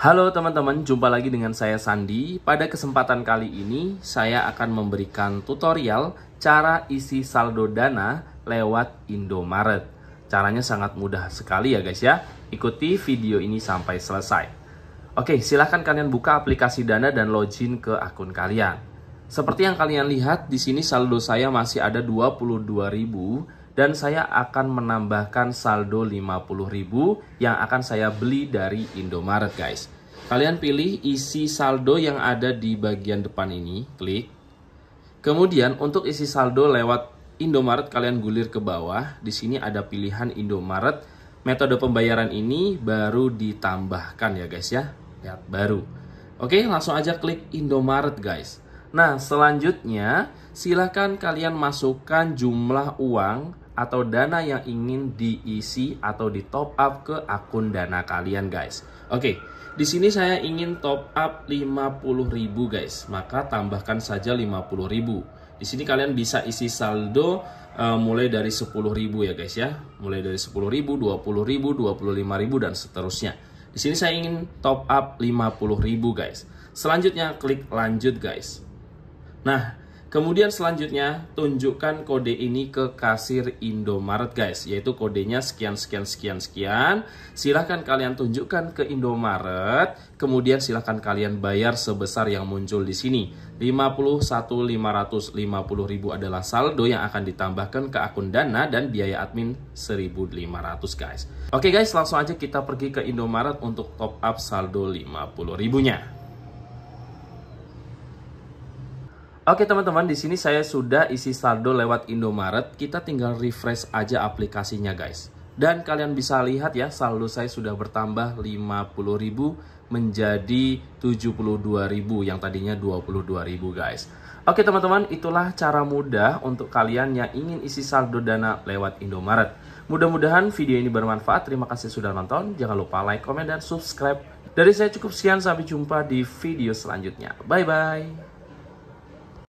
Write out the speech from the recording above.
Halo teman-teman, jumpa lagi dengan saya Sandi. Pada kesempatan kali ini, saya akan memberikan tutorial cara isi saldo dana lewat Indomaret. Caranya sangat mudah sekali ya guys ya. Ikuti video ini sampai selesai. Oke, silahkan kalian buka aplikasi Dana dan login ke akun kalian. Seperti yang kalian lihat, di sini saldo saya masih ada 22.000 dan saya akan menambahkan saldo 50.000 yang akan saya beli dari Indomaret guys. Kalian pilih isi saldo yang ada di bagian depan ini, klik. Kemudian untuk isi saldo lewat Indomaret kalian gulir ke bawah. Di sini ada pilihan Indomaret. Metode pembayaran ini baru ditambahkan ya guys ya. Lihat baru. Oke, langsung aja klik Indomaret guys. Nah, selanjutnya silahkan kalian masukkan jumlah uang atau dana yang ingin diisi atau di top up ke akun dana kalian guys. Oke, di sini saya ingin top up 50.000 guys, maka tambahkan saja 50.000. Di sini kalian bisa isi saldo uh, mulai dari 10.000 ya guys ya. Mulai dari 10.000, 20.000, 25.000 dan seterusnya. Di sini saya ingin top up 50.000 guys. Selanjutnya klik lanjut guys. Nah, Kemudian selanjutnya tunjukkan kode ini ke kasir Indomaret guys Yaitu kodenya sekian sekian sekian sekian Silahkan kalian tunjukkan ke Indomaret Kemudian silahkan kalian bayar sebesar yang muncul di sini 51.550.000 adalah saldo yang akan ditambahkan ke akun dana dan biaya admin 1.500 guys Oke guys langsung aja kita pergi ke Indomaret untuk top up saldo 50.000 nya Oke teman-teman, di sini saya sudah isi saldo lewat Indomaret. Kita tinggal refresh aja aplikasinya guys. Dan kalian bisa lihat ya, saldo saya sudah bertambah 50.000 menjadi 72.000 yang tadinya 22.000 guys. Oke teman-teman, itulah cara mudah untuk kalian yang ingin isi saldo dana lewat Indomaret. Mudah-mudahan video ini bermanfaat. Terima kasih sudah nonton. Jangan lupa like, komen, dan subscribe. Dari saya cukup sekian, sampai jumpa di video selanjutnya. Bye-bye.